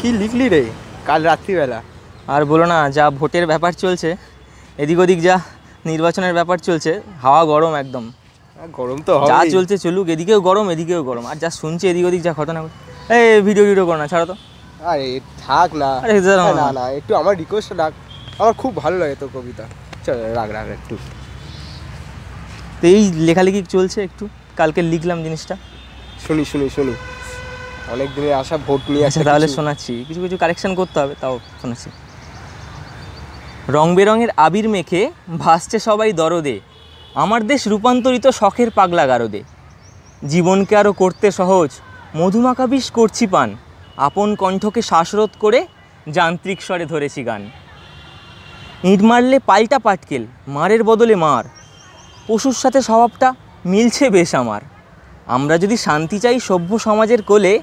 কি লিখলি রে কাল রাত্রিবেলা আর বলো না যা ভোটের ব্যাপার চলছে এদিক ওদিক যা নির্বাচনের ব্যাপার চলছে হাওয়া গরম একদম হ্যাঁ, গরম তো যা চলছে চলুক এদিকেও গরম এদিকেও গরম আর যা শুনছে এদিক ওদিক যা ঘটনা এই ভিডিও ভিডিও করো না ছাড়ো তো আরে থাক না না না একটু আমার রিকোয়েস্ট রাখ আমার খুব ভালো লাগে তো কবিতা চল রাখ রাখ একটু তো এই লেখালেখি চলছে একটু কালকে লিখলাম জিনিসটা শুনি শুনি শুনি অনেক দিনের আশা ভোট নিয়ে আসে আচ্ছা, তাহলে শোনাচ্ছি কিছু কিছু কারেকশন করতে হবে তাও শোনাচ্ছি রং বেরঙের আবির মেখে ভাসছে সবাই দরদে আমার দেশ রূপান্তরিত শখের পাগলা গারদে জীবনকে আরও করতে সহজ বিষ করছি পান আপন কণ্ঠকে শ্বাসরোধ করে যান্ত্রিক স্বরে ধরেছি গান ইঁট মারলে পাল্টা পাটকেল মারের বদলে মার পশুর সাথে স্বভাবটা মিলছে বেশ আমার আমরা যদি শান্তি চাই সভ্য সমাজের কোলে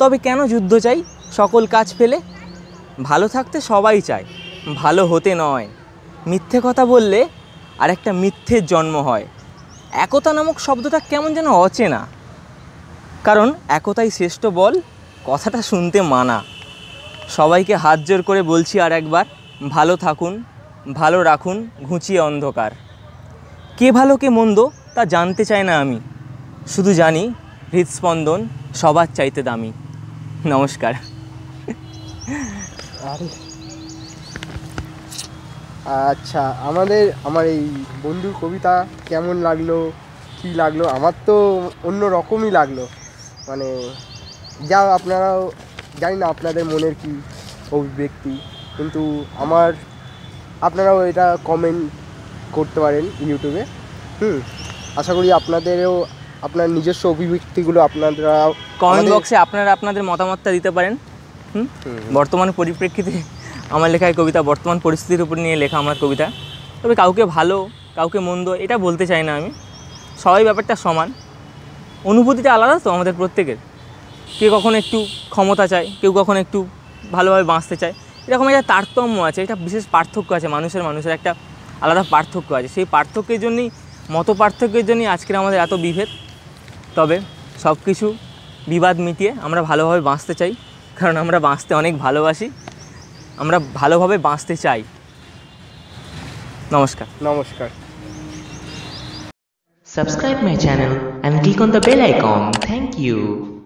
তবে কেন যুদ্ধ চাই সকল কাজ ফেলে ভালো থাকতে সবাই চায় ভালো হতে নয় মিথ্যে কথা বললে আর একটা মিথ্যের জন্ম হয় একতা নামক শব্দটা কেমন যেন অচেনা কারণ একতাই শ্রেষ্ঠ বল কথাটা শুনতে মানা সবাইকে হাত জোর করে বলছি আর একবার ভালো থাকুন ভালো রাখুন ঘুঁচিয়ে অন্ধকার কে ভালো কে মন্দ তা জানতে চাই না আমি শুধু জানি হৃদস্পন্দন সবার চাইতে দামি নমস্কার আচ্ছা আমাদের আমার এই বন্ধুর কবিতা কেমন লাগলো কি লাগলো আমার তো অন্য রকমই লাগলো মানে যা আপনারাও জানি না আপনাদের মনের কি অভিব্যক্তি কিন্তু আমার আপনারাও এটা কমেন্ট করতে পারেন ইউটিউবে হুম আশা করি আপনাদেরও আপনার নিজস্ব অভিব্যক্তিগুলো আপনারা কমেন্ট বক্সে আপনারা আপনাদের মতামতটা দিতে পারেন বর্তমান পরিপ্রেক্ষিতে আমার লেখা কবিতা বর্তমান পরিস্থিতির উপর নিয়ে লেখা আমার কবিতা তবে কাউকে ভালো কাউকে মন্দ এটা বলতে চাই না আমি সবাই ব্যাপারটা সমান অনুভূতিটা আলাদা তো আমাদের প্রত্যেকের কেউ কখনো একটু ক্ষমতা চায় কেউ কখনো একটু ভালোভাবে বাঁচতে চায় এরকম একটা তারতম্য আছে এটা বিশেষ পার্থক্য আছে মানুষের মানুষের একটা আলাদা পার্থক্য আছে সেই পার্থক্যের জন্যই মত পার্থক্যের জন্যই আজকের আমাদের এত বিভেদ তবে সব কিছু বিবাদ মিটিয়ে আমরা ভালোভাবে বাঁচতে চাই কারণ আমরা বাঁচতে অনেক ভালোবাসি আমরা ভালোভাবে বাঁচতে চাই নমস্কার নমস্কার subscribe my channel and click on the bell icon thank you